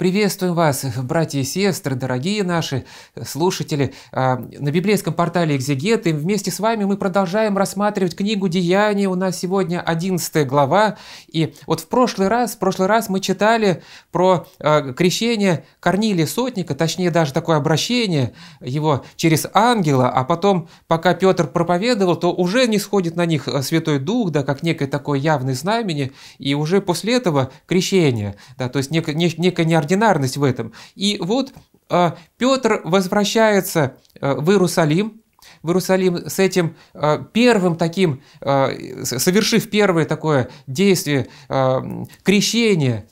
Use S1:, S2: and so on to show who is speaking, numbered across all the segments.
S1: Приветствуем вас, братья и сестры, дорогие наши слушатели. А, на библейском портале «Экзегет» и вместе с вами мы продолжаем рассматривать книгу «Деяния». У нас сегодня 11 глава. И вот в прошлый раз, в прошлый раз мы читали про а, крещение Корнилия Сотника, точнее даже такое обращение его через ангела, а потом, пока Петр проповедовал, то уже не сходит на них а, Святой Дух, да, как некое такое явное знамение, и уже после этого крещение, да, то есть некое, некое неординарное неординарность в этом. И вот а, Петр возвращается а, в Иерусалим, в Иерусалим с этим а, первым таким, совершив первое такое действие крещения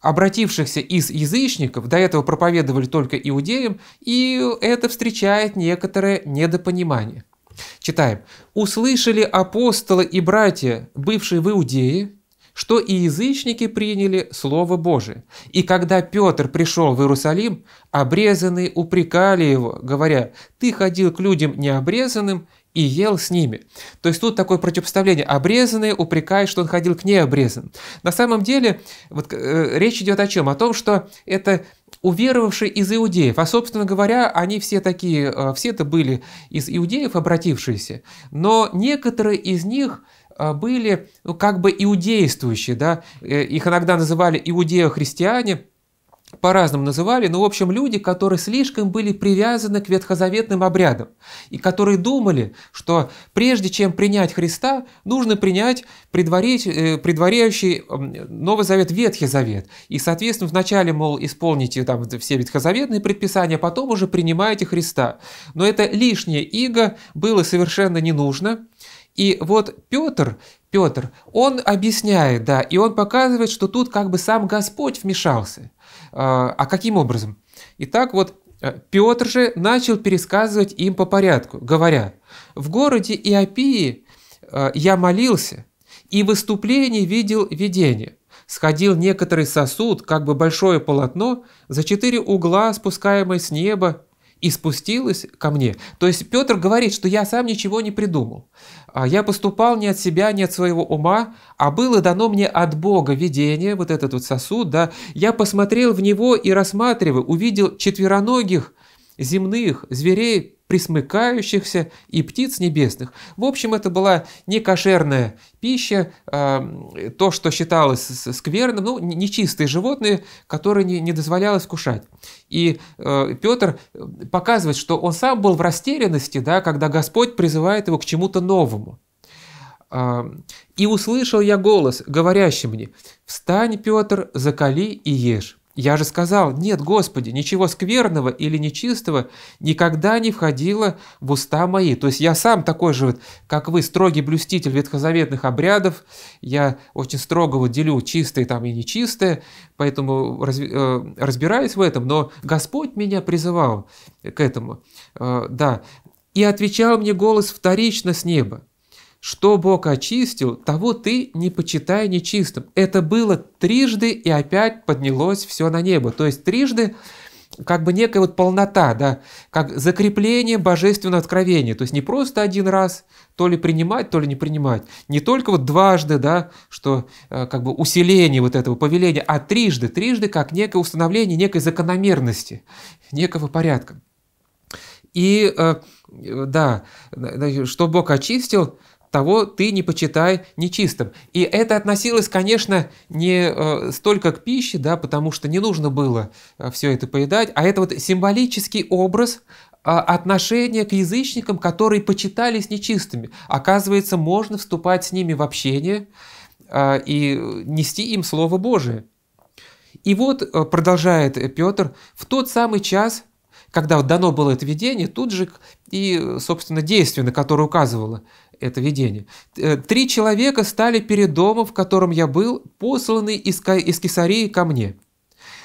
S1: обратившихся из язычников, до этого проповедовали только иудеям, и это встречает некоторое недопонимание. Читаем. «Услышали апостолы и братья, бывшие в Иудее, что и язычники приняли Слово Божие. И когда Петр пришел в Иерусалим, обрезанные упрекали его, говоря, «Ты ходил к людям необрезанным и ел с ними». То есть тут такое противопоставление. Обрезанные упрекают, что он ходил к необрезанным. На самом деле вот, э, речь идет о чем? О том, что это уверовавшие из иудеев. А, собственно говоря, они все такие, э, все это были из иудеев обратившиеся. Но некоторые из них – а, были ну, как бы иудействующие, да, э, их иногда называли иудео-христиане, по-разному называли, но, в общем, люди, которые слишком были привязаны к ветхозаветным обрядам, и которые думали, что прежде чем принять Христа, нужно принять предварить э, предваряющий Новый Завет, Ветхий Завет. И, соответственно, вначале, мол, исполните там все ветхозаветные предписания, а потом уже принимаете Христа. Но это лишнее иго было совершенно не нужно, и вот Петр, Петр, он объясняет, да, и он показывает, что тут как бы сам Господь вмешался. А, а каким образом? Итак, вот э, Петр же начал пересказывать им по порядку, говоря, «В городе Иопии э, я молился, и в выступлении видел видение. Сходил некоторый сосуд, как бы большое полотно, за четыре угла, спускаемое с неба, и спустилась ко мне. То есть Петр говорит, что я сам ничего не придумал. А, я поступал не от себя, не от своего ума, а было дано мне от Бога видение, вот этот вот сосуд, да. Я посмотрел в него и рассматривал, увидел четвероногих земных зверей, присмыкающихся и птиц небесных. В общем, это была некошерная пища, а, то, что считалось скверным, ну, нечистые животные, которые не, не дозволялось кушать. И э, Петр э, показывает, что он сам был в растерянности, да, когда Господь призывает его к чему-то новому. А, «И услышал я голос, говорящий мне, «Встань, Петр, закали и ешь». Я же сказал, нет, Господи, ничего скверного или нечистого никогда не входило в уста мои. То есть я сам такой же, вот, как вы, строгий блюститель ветхозаветных обрядов, я очень строго вот делю чистое там и нечистое, поэтому раз, э, разбираюсь в этом, но Господь меня призывал к этому, э, да. «И отвечал мне голос вторично с неба, что Бог очистил, того ты не почитай нечистым. Это было трижды, и опять поднялось все на небо. То есть трижды как бы некая вот полнота, да, как закрепление божественного откровения. То есть не просто один раз то ли принимать, то ли не принимать. Не только вот дважды, да, что э, как бы усиление вот этого повеления, а трижды, трижды как некое установление некой закономерности, некого порядка. И э, э, да, что Бог очистил, того ты не почитай нечистым. И это относилось, конечно, не э, столько к пище, да, потому что не нужно было э, все это поедать, а это вот символический образ э, отношения к язычникам, которые почитались нечистыми. Оказывается, можно вступать с ними в общение э, и нести им Слово Божие. И вот, э, продолжает Петр, в тот самый час, когда дано было это видение, тут же и, собственно, действие, на которое указывало – это видение. Э, «Три человека стали перед домом, в котором я был, посланы из, из Кесарии ко мне.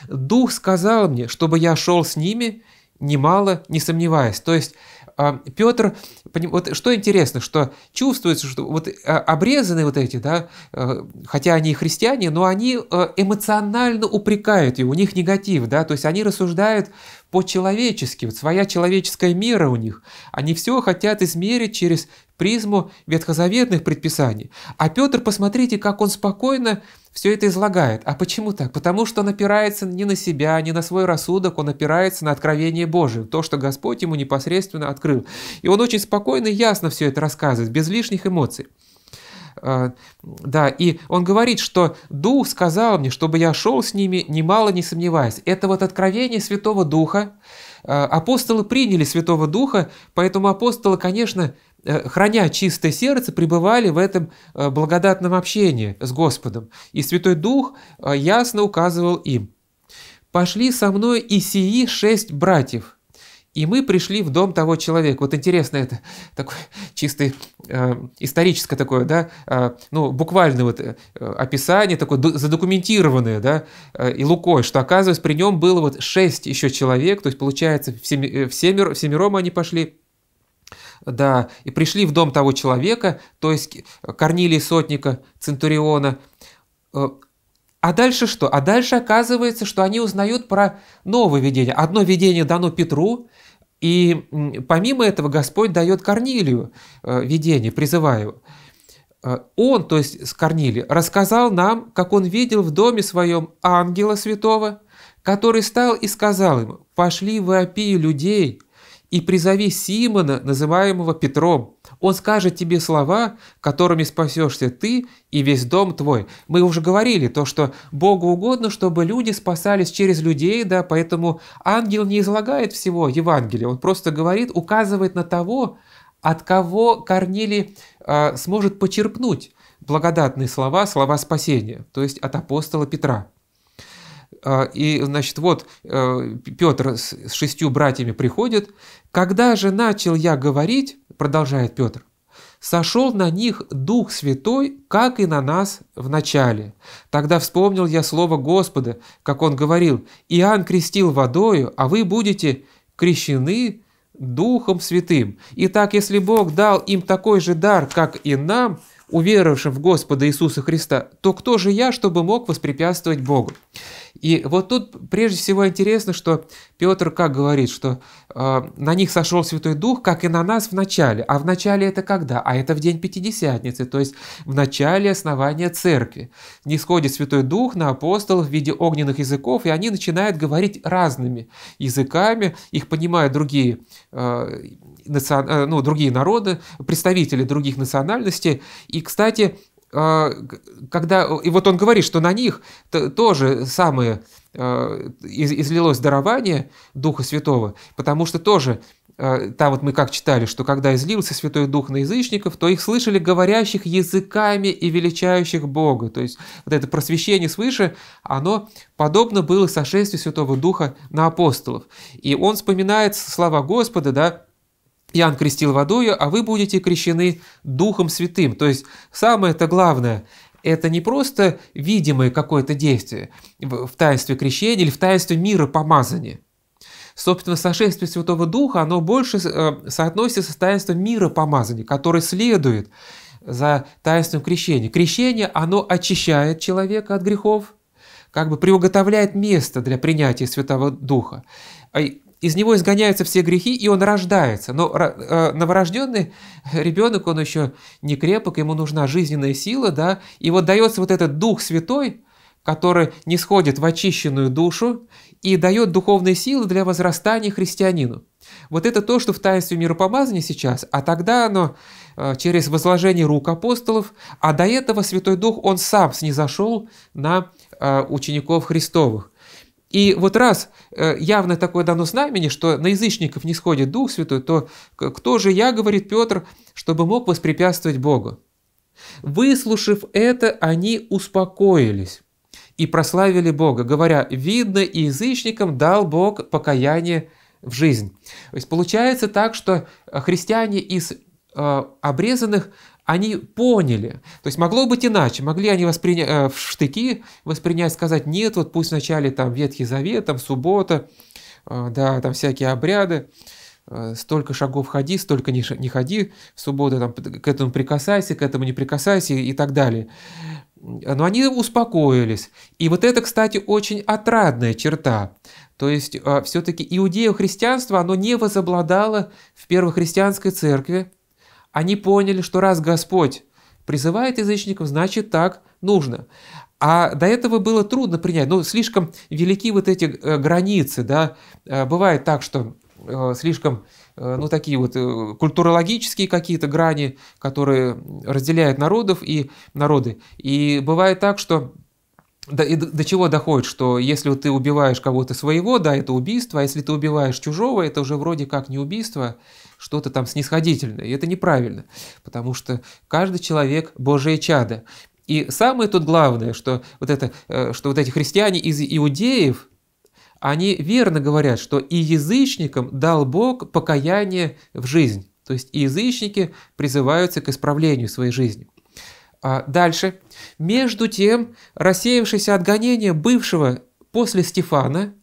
S1: Дух сказал мне, чтобы я шел с ними, немало не сомневаясь». То есть а Петр, вот что интересно, что чувствуется, что вот а, обрезанные вот эти, да, э, хотя они и христиане, но они э, эмоционально упрекают его, у них негатив, да, то есть они рассуждают по-человечески, вот своя человеческая мера у них. Они все хотят измерить через призму ветхозаветных предписаний. А Петр, посмотрите, как он спокойно все это излагает. А почему так? Потому что он опирается не на себя, не на свой рассудок, он опирается на откровение Божие, то, что Господь ему непосредственно открыл. И он очень спокойно и ясно все это рассказывает, без лишних эмоций. А, да, и он говорит, что Дух сказал мне, чтобы я шел с ними, немало не сомневаясь. Это вот откровение Святого Духа. А, апостолы приняли Святого Духа, поэтому апостолы, конечно, Э, храня чистое сердце, пребывали в этом э, благодатном общении с Господом. И Святой Дух э, ясно указывал им, «Пошли со мной и сии шесть братьев». И мы пришли в дом того человека. Вот интересно это, такое чисто э, историческое такое, да, э, ну, буквально вот э, описание такое задокументированное, да, э, и Лукой, что, оказывается, при нем было вот шесть еще человек, то есть, получается, в э, всемир, всемиром они пошли, да, и пришли в дом того человека, то есть э, Корнилия Сотника, Центуриона. Э, а дальше что? А дальше оказывается, что они узнают про новое видение. Одно видение дано Петру, и помимо этого Господь дает Корнилию э, видение, призывая Он, то есть с Корнилия, рассказал нам, как он видел в доме своем ангела святого, который стал и сказал ему, «Пошли в Апию людей, и призови Симона, называемого Петром. Он скажет тебе слова, которыми спасешься ты и весь дом твой. Мы уже говорили то, что Богу угодно, чтобы люди спасались через людей, да, поэтому ангел не излагает всего Евангелия, он просто говорит, указывает на того, от кого Корнили э, а, сможет почерпнуть благодатные слова, слова спасения, то есть от апостола Петра. А, и, значит, вот э, Петр с шестью братьями приходит. «Когда же начал я говорить, — продолжает Петр, — сошел на них Дух Святой, как и на нас в начале. Тогда вспомнил я слово Господа, как он говорил, «Иоанн крестил водою, а вы будете крещены Духом Святым». Итак, если Бог дал им такой же дар, как и нам — уверовавшим в Господа Иисуса Христа, то кто же я, чтобы мог воспрепятствовать Богу? И вот тут прежде всего интересно, что Петр как говорит, что э, на них сошел Святой Дух, как и на нас в начале. А в начале это когда? А это в день Пятидесятницы, то есть в начале основания церкви. Не сходит Святой Дух на апостолов в виде огненных языков, и они начинают говорить разными языками, их понимают другие э, Э, ну, другие народы, представители других национальностей. И, кстати, э, когда, и вот он говорит, что на них тоже самое э, излилось дарование Духа Святого, потому что тоже там вот мы как читали, что когда излился Святой Дух на язычников, то их слышали говорящих языками и величающих Бога. То есть вот это просвещение свыше, оно подобно было сошествию Святого Духа на апостолов. И он вспоминает слова Господа, да, Иоанн крестил водою, а вы будете крещены Духом Святым. То есть самое-то главное – это не просто видимое какое-то действие в таинстве крещения или в таинстве мира помазания. Собственно, сошествие Святого Духа, оно больше э, соотносится с таинством мира помазания, который следует за таинством крещения. Крещение, оно очищает человека от грехов, как бы приуготовляет место для принятия Святого Духа из него изгоняются все грехи, и он рождается. Но э, новорожденный ребенок, он еще не крепок, ему нужна жизненная сила, да, и вот дается вот этот Дух Святой, который не сходит в очищенную душу и дает духовные силы для возрастания христианину. Вот это то, что в таинстве миропомазания сейчас, а тогда оно э, через возложение рук апостолов, а до этого Святой Дух, он сам снизошел на э, учеников Христовых. И вот раз э, явно такое дано знамение, что на язычников не сходит Дух Святой, то кто же я, говорит Петр, чтобы мог воспрепятствовать Богу? Выслушав это, они успокоились и прославили Бога, говоря, видно, и язычникам дал Бог покаяние в жизнь. То есть получается так, что э, христиане из э, обрезанных, они поняли. То есть могло быть иначе. Могли они воспринять, э, в штыки воспринять, сказать, нет, вот пусть вначале там Ветхий Завет, там суббота, э, да, там всякие обряды, э, столько шагов ходи, столько не, не ходи, в субботу там, к этому прикасайся, к этому не прикасайся и так далее. Но они успокоились. И вот это, кстати, очень отрадная черта. То есть все-таки иудео-христианство, оно не возобладало в первохристианской церкви, они поняли, что раз Господь призывает язычников, значит так нужно. А до этого было трудно принять, но ну, слишком велики вот эти э, границы, да, э, бывает так, что э, слишком, ну, такие вот культурологические какие-то грани, которые разделяют народов и народы. И бывает так, что до, и до чего доходит, что если ты убиваешь кого-то своего, да, это убийство, а если ты убиваешь чужого, это уже вроде как не убийство, а что-то там снисходительное. И это неправильно, потому что каждый человек – Божие чадо. И самое тут главное, что вот, это, э, что вот эти христиане из иудеев, они верно говорят, что и язычникам дал Бог покаяние в жизнь. То есть и язычники призываются к исправлению своей жизни. А дальше. Между тем, рассеявшиеся от гонения бывшего после Стефана,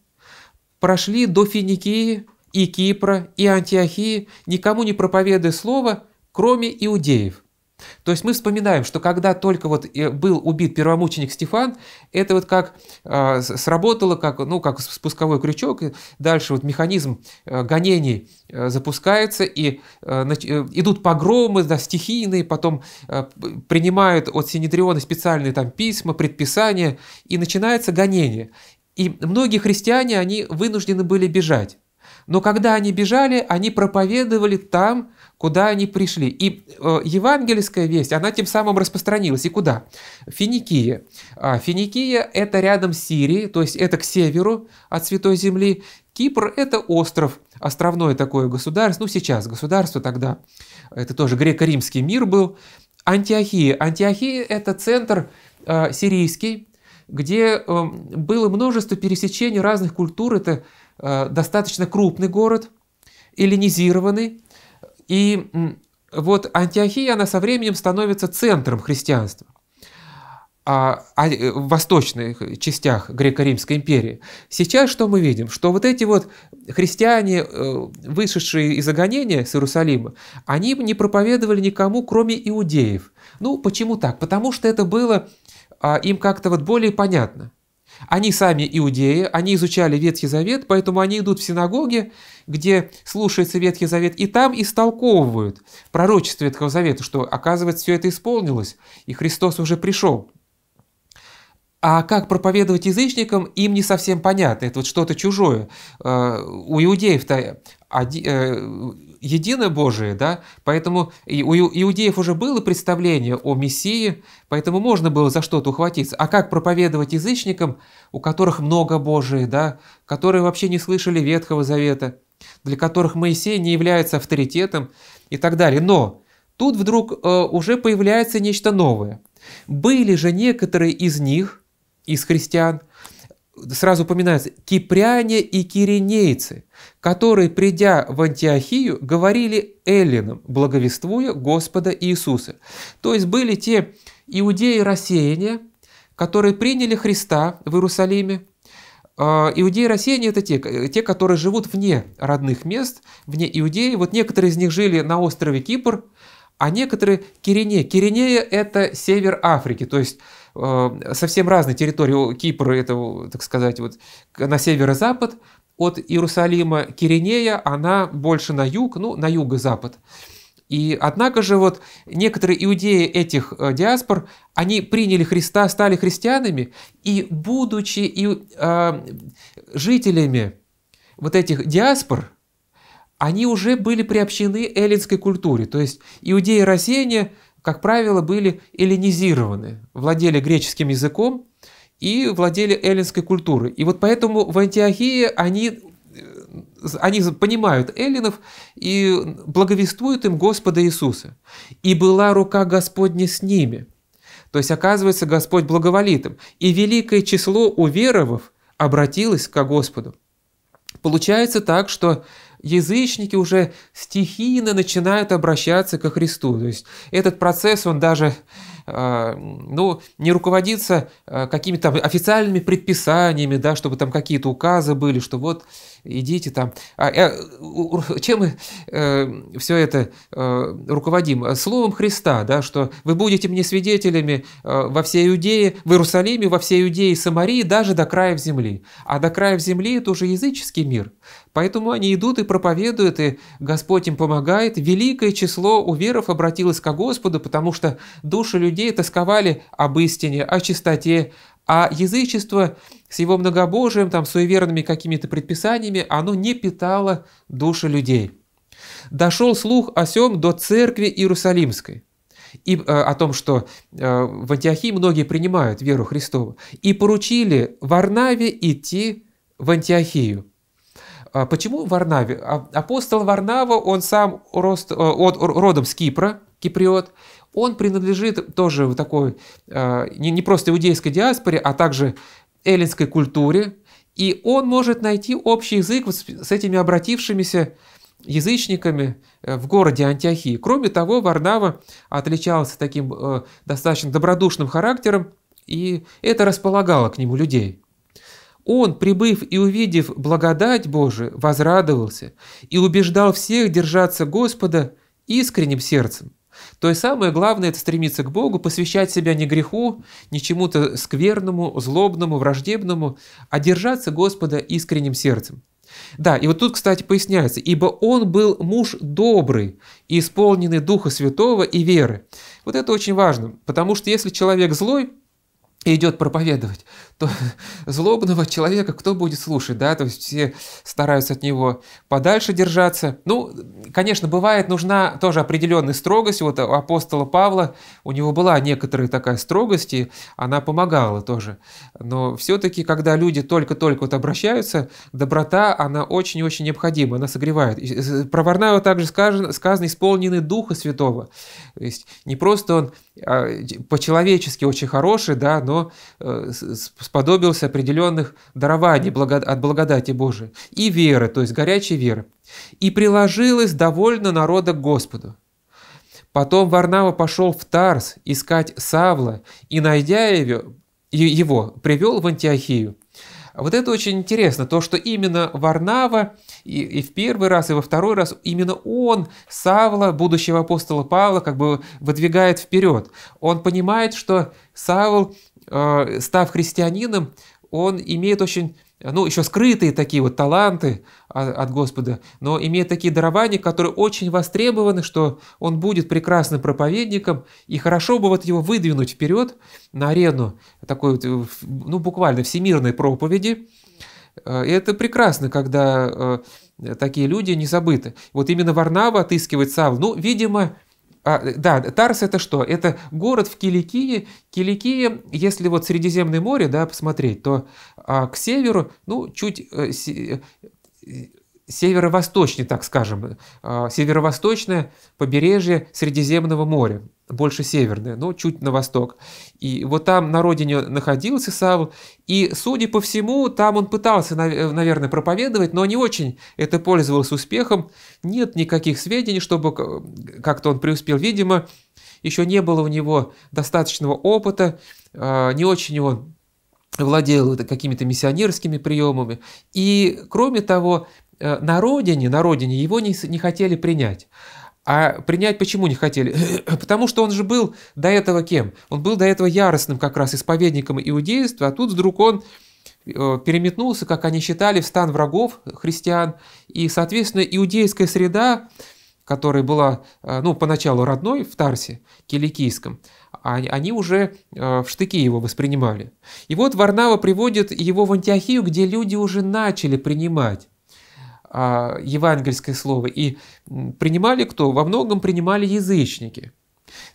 S1: прошли до Финикии и Кипра и Антиохии, никому не проповедуя слова, кроме иудеев – то есть мы вспоминаем, что когда только вот был убит первомученик Стефан, это вот как э, сработало, как, ну, как спусковой крючок, и дальше вот механизм э, гонений э, запускается, и э, нач, э, идут погромы, да, стихийные, потом э, принимают от Синедриона специальные там письма, предписания, и начинается гонение. И многие христиане, они вынуждены были бежать но когда они бежали, они проповедовали там, куда они пришли. И э, евангельская весть, она тем самым распространилась. И куда? Финикия. А, Финикия – это рядом с Сирией, то есть это к северу от Святой Земли. Кипр – это остров, островное такое государство, ну сейчас государство тогда, это тоже греко-римский мир был. Антиохия. Антиохия – это центр э, сирийский, где э, было множество пересечений разных культур. Это Э, достаточно крупный город, эллинизированный, и вот Антиохия, она со временем становится центром христианства а, а, э, в восточных частях Греко-Римской империи. Сейчас что мы видим? Что вот эти вот христиане, э, вышедшие из огонения с Иерусалима, они не проповедовали никому, кроме иудеев. Ну, почему так? Потому что это было а, им как-то вот более понятно. Они сами иудеи, они изучали Ветхий Завет, поэтому они идут в синагоги, где слушается Ветхий Завет, и там истолковывают пророчество Ветхого Завета, что, оказывается, все это исполнилось, и Христос уже пришел. А как проповедовать язычникам, им не совсем понятно. Это вот что-то чужое. Э, у иудеев-то э, Божие, да, поэтому и у иудеев уже было представление о Мессии, поэтому можно было за что-то ухватиться. А как проповедовать язычникам, у которых много Божие, да, которые вообще не слышали Ветхого Завета, для которых Моисей не является авторитетом и так далее. Но тут вдруг э, уже появляется нечто новое. Были же некоторые из них, из христиан, сразу упоминаются кипряне и киренейцы, которые, придя в Антиохию, говорили эллинам, благовествуя Господа Иисуса. То есть были те иудеи рассеяния, которые приняли Христа в Иерусалиме. А, иудеи рассеяния – это те, те, которые живут вне родных мест, вне Иудеи. Вот некоторые из них жили на острове Кипр, а некоторые – Кирене. Киринея это север Африки, то есть Э, совсем разные территории. Кипр – это, так сказать, вот на северо-запад от Иерусалима. Киринея, она больше на юг, ну, на юго-запад. И однако же вот некоторые иудеи этих э, диаспор, они приняли Христа, стали христианами, и будучи и, э, жителями вот этих диаспор, они уже были приобщены эллинской культуре. То есть иудеи рассеяния – как правило, были эллинизированы, владели греческим языком и владели эллинской культурой. И вот поэтому в Антиохии они э, они понимают эллинов и благовествуют им Господа Иисуса. «И была рука Господня с ними». То есть, оказывается, Господь благоволит им. И великое число уверовав обратилось ко Господу. Получается так, что язычники уже стихийно начинают обращаться ко Христу. То есть этот процесс, он даже а, ну, не руководиться а, какими-то официальными предписаниями, да, чтобы там какие-то указы были, что вот идите там. А, а, чем мы э, все это э, руководим? Словом Христа, да, что вы будете мне свидетелями э, во всей Иудее, в Иерусалиме, во всей Иудее и Самарии, даже до края земли. А до края земли – это уже языческий мир. Поэтому они идут и проповедуют, и Господь им помогает. Великое число уверов обратилось ко Господу, потому что души людей иудеи тосковали об истине, о чистоте, а язычество с его многобожием, там, суеверными какими-то предписаниями, оно не питало души людей. Дошел слух о сем до церкви Иерусалимской и э, о том, что э, в Антиохии многие принимают веру Христову, и поручили Варнаве идти в Антиохию. А почему Варнаве? А, апостол Варнава, он сам рост, э, родом с Кипра – киприот, он принадлежит тоже такой э, не, просто иудейской диаспоре, а также эллинской культуре, и он может найти общий язык с этими обратившимися язычниками э, в городе Антиохии. Кроме того, Варнава отличался таким э, достаточно добродушным характером, и это располагало к нему людей. Он, прибыв и увидев благодать Божию, возрадовался и убеждал всех держаться Господа искренним сердцем, то есть самое главное – это стремиться к Богу, посвящать себя не греху, не чему-то скверному, злобному, враждебному, а держаться Господа искренним сердцем. Да, и вот тут, кстати, поясняется, ибо он был муж добрый, исполненный Духа Святого и веры. Вот это очень важно, потому что если человек злой, и идет проповедовать, то злобного человека кто будет слушать, да, то есть все стараются от него подальше держаться. Ну, конечно, бывает нужна тоже определенная строгость, вот у апостола Павла у него была некоторая такая строгость, и она помогала тоже, но все-таки, когда люди только-только вот обращаются, доброта, она очень-очень необходима, она согревает. Э, э, Про Варнава также сказано, сказано исполненный Духа Святого, то есть не просто он а, по-человечески очень хороший, да, но э, сподобился определенных дарований от благодати Божией и веры, то есть горячей веры, и приложилось довольно народа к Господу. Потом Варнава пошел в Тарс искать Савла и, найдя его, его привел в Антиохию. Вот это очень интересно, то, что именно Варнава и, и в первый раз, и во второй раз, именно он, Савла, будущего апостола Павла, как бы выдвигает вперед. Он понимает, что Савл Э, став христианином, он имеет очень ну, еще скрытые такие вот таланты от Господа, но имеет такие дарования, которые очень востребованы, что он будет прекрасным проповедником, и хорошо бы вот его выдвинуть вперед на арену такой, вот, э, ну, буквально всемирной проповеди. Э, и это прекрасно, когда такие люди не забыты. Вот именно Варнава отыскивает Савл. Ну, видимо, а, да, Тарс это что? Это город в Киликии. Киликия, если вот Средиземное море, да, посмотреть, то а, к северу, ну, чуть э, э северо восточнее так скажем, а, северо-восточное побережье Средиземного моря, больше северное, но чуть на восток. И вот там на родине находился Савл, и, судя по всему, там он пытался, наверное, проповедовать, но не очень это пользовалось успехом. Нет никаких сведений, чтобы как-то он преуспел. Видимо, еще не было у него достаточного опыта, а, не очень он владел какими-то миссионерскими приемами. И, кроме того, Э, на родине, на родине его не, не хотели принять. А принять почему не хотели? Потому что он же был до этого кем? Он был до этого яростным как раз исповедником иудейства, а тут вдруг он э, переметнулся, как они считали, в стан врагов христиан. И, соответственно, иудейская среда, которая была, э, ну, поначалу родной в Тарсе, Киликийском, а, они уже в штыки его воспринимали. И вот Варнава приводит его в Антиохию, где люди уже начали принимать а, евангельское слово, и принимали кто? Во многом принимали язычники.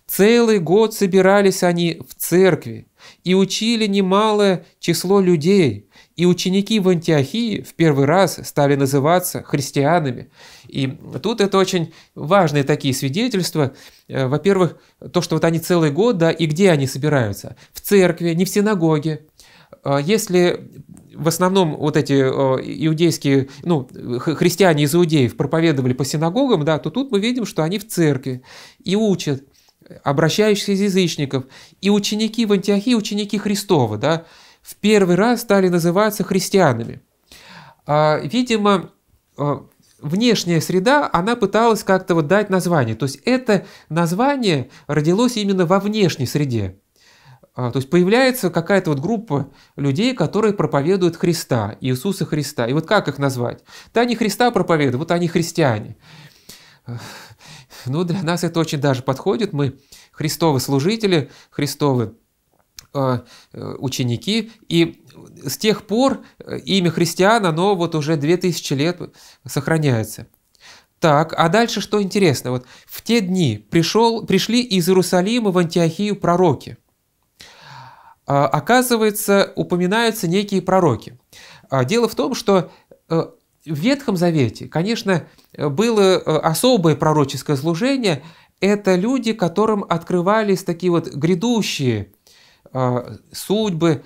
S1: Целый год собирались они в церкви и учили немалое число людей, и ученики в Антиохии в первый раз стали называться христианами. И тут это очень важные такие свидетельства. Э, во-первых, то, что вот они целый год, да, и где они собираются? В церкви, не в синагоге, а если в основном вот эти э, иудейские, ну, христиане из иудеев проповедовали по синагогам, да, то тут мы видим, что они в церкви и учат обращающихся из язычников, и ученики в Антиохии, ученики Христова, да, в первый раз стали называться христианами. А, видимо, э, внешняя среда, она пыталась как-то вот дать название. То есть это название родилось именно во внешней среде. А, то есть появляется какая-то вот группа людей, которые проповедуют Христа, Иисуса Христа. И вот как их назвать? Да они Христа проповедуют, вот они христиане. Ну, для нас это очень даже подходит. Мы Христовы служители, Христовы а, э, ученики, и с тех пор э, имя христиан, оно вот уже 2000 лет сохраняется. Так, а дальше что интересно, вот в те дни пришел, пришли из Иерусалима в Антиохию пророки, а, оказывается, упоминаются некие пророки. А, дело в том, что э, в Ветхом Завете, конечно, было э, особое пророческое служение. Это люди, которым открывались такие вот грядущие э, судьбы,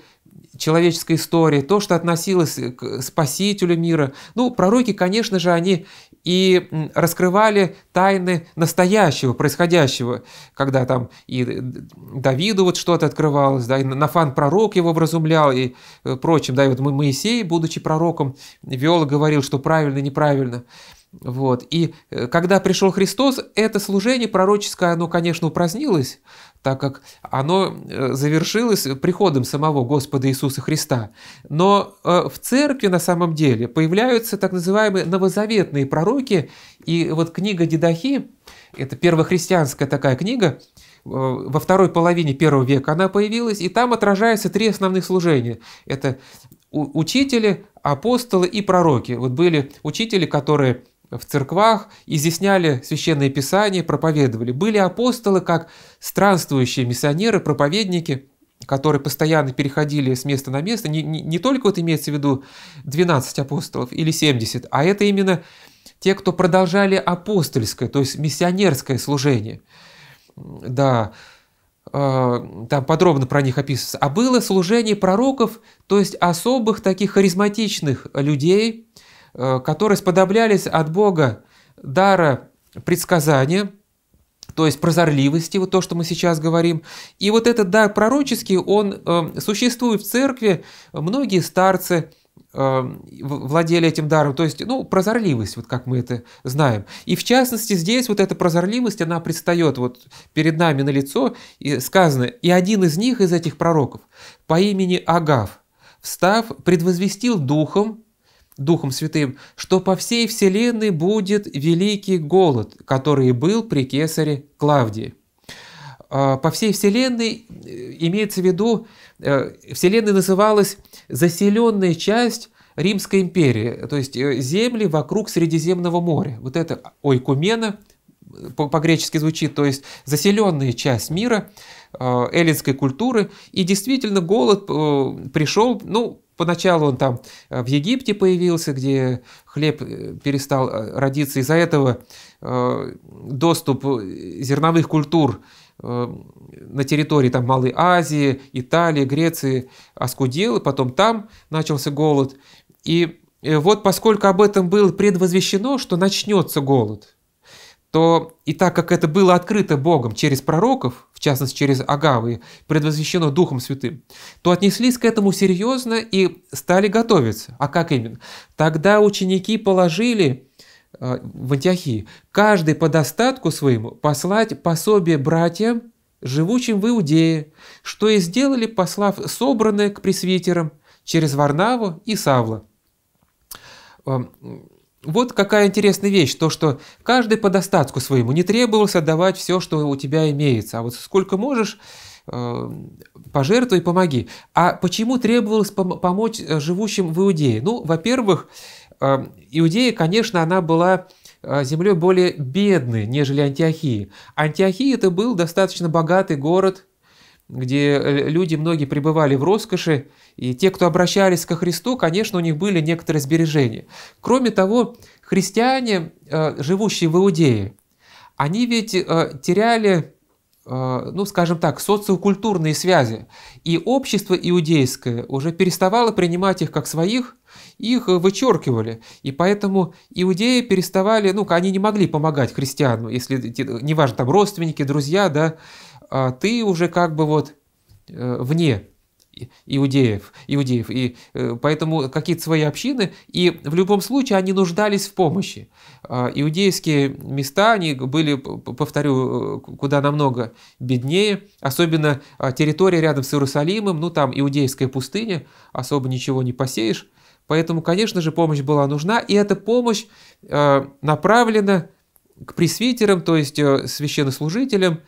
S1: человеческой истории, то, что относилось к спасителю мира. Ну, пророки, конечно же, они и раскрывали тайны настоящего, происходящего, когда там и э, Давиду вот что-то открывалось, да, и Нафан пророк его вразумлял и э, прочим, да, и вот Моисей, будучи пророком, вел и говорил, что правильно, неправильно. Вот. И э, когда пришел Христос, это служение пророческое, оно, конечно, упразднилось, так как оно э, завершилось приходом самого Господа Иисуса Христа. Но э, в церкви на самом деле появляются так называемые новозаветные пророки, и вот книга Дедахи, это первохристианская такая книга, во второй половине первого века она появилась, и там отражаются три основных служения. Это учители, апостолы и пророки. Вот были учители, которые в церквах, изъясняли священные писания, проповедовали. Были апостолы, как странствующие миссионеры, проповедники, которые постоянно переходили с места на место. Не, не, не только вот имеется в виду 12 апостолов или 70, а это именно те, кто продолжали апостольское, то есть миссионерское служение. Да, э, там подробно про них описывается. А было служение пророков, то есть особых таких харизматичных людей – Э, которые сподоблялись от Бога дара предсказания, то есть прозорливости, вот то, что мы сейчас говорим. И вот этот дар пророческий, он э, существует в церкви, многие старцы э, владели этим даром, то есть, ну, прозорливость, вот как мы это знаем. И в частности здесь вот эта прозорливость, она предстает вот перед нами на лицо, и сказано, и один из них, из этих пророков, по имени Агав, встав, предвозвестил духом, Духом Святым, что по всей вселенной будет великий голод, который был при кесаре Клавдии. По всей вселенной имеется в виду, вселенной называлась заселенная часть Римской империи, то есть земли вокруг Средиземного моря. Вот это ойкумена по-гречески звучит, то есть заселенная часть мира – Э, эллинской культуры. И действительно голод э, пришел, ну, Поначалу он там э, в Египте появился, где хлеб перестал родиться. Из-за этого доступ зерновых культур на территории там, Малой Азии, Италии, Греции оскудел, и потом там начался голод. И вот поскольку об этом было предвозвещено, что начнется голод – что и так как это было открыто Богом через пророков, в частности через Агавы, предвосхищено Духом Святым, то отнеслись к этому серьезно и стали готовиться. А как именно? Тогда ученики положили э, в Антиохии каждый по достатку своему послать пособие братьям, живущим в Иудее, что и сделали, послав собранное к пресвитерам через Варнаву и Савла эм, вот какая интересная вещь, то что каждый по достатку своему не требовалось отдавать все, что у тебя имеется, а вот сколько можешь, э, пожертвуй, помоги. А почему требовалось помочь э, живущим в Иудее? Ну, во-первых, э, Иудея, конечно, она была землей более бедной, нежели Антиохия. Антиохия это был достаточно богатый город, где э, люди многие пребывали в роскоши, и те, кто обращались ко Христу, конечно, у них были некоторые сбережения. Кроме того, христиане, э, живущие в Иудее, они ведь э, теряли, ну, скажем так, социокультурные связи, и общество иудейское уже переставало принимать их как своих, их вычеркивали, и поэтому иудеи переставали, ну, они не могли помогать христианам, если, неважно, там, родственники, друзья, да, а ты уже как бы вот э, вне иудеев, иудеев. И э, поэтому какие-то свои общины, и в любом случае они нуждались в помощи. А иудейские места, они были, повторю, э, куда намного беднее, особенно а, территория рядом с Иерусалимом, ну там иудейская пустыня, особо ничего не посеешь. Поэтому, конечно же, помощь была нужна, и эта помощь направлена к пресвитерам, то есть священнослужителям,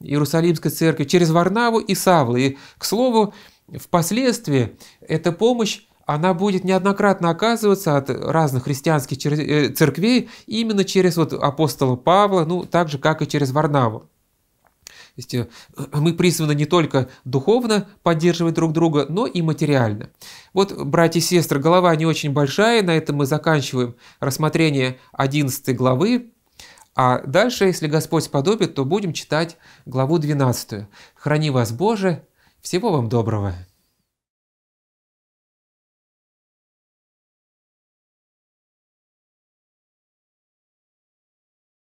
S1: Иерусалимской церкви через Варнаву и Савла. И, к слову, впоследствии эта помощь она будет неоднократно оказываться от разных христианских э, церквей именно через вот апостола Павла, ну, так же, как и через Варнаву. То есть э, мы призваны не только духовно поддерживать друг друга, но и материально. Вот, братья и сестры, голова не очень большая, на этом мы заканчиваем рассмотрение 11 главы. А дальше, если Господь подобит, то будем читать главу 12. «Храни вас, Боже! Всего вам доброго!»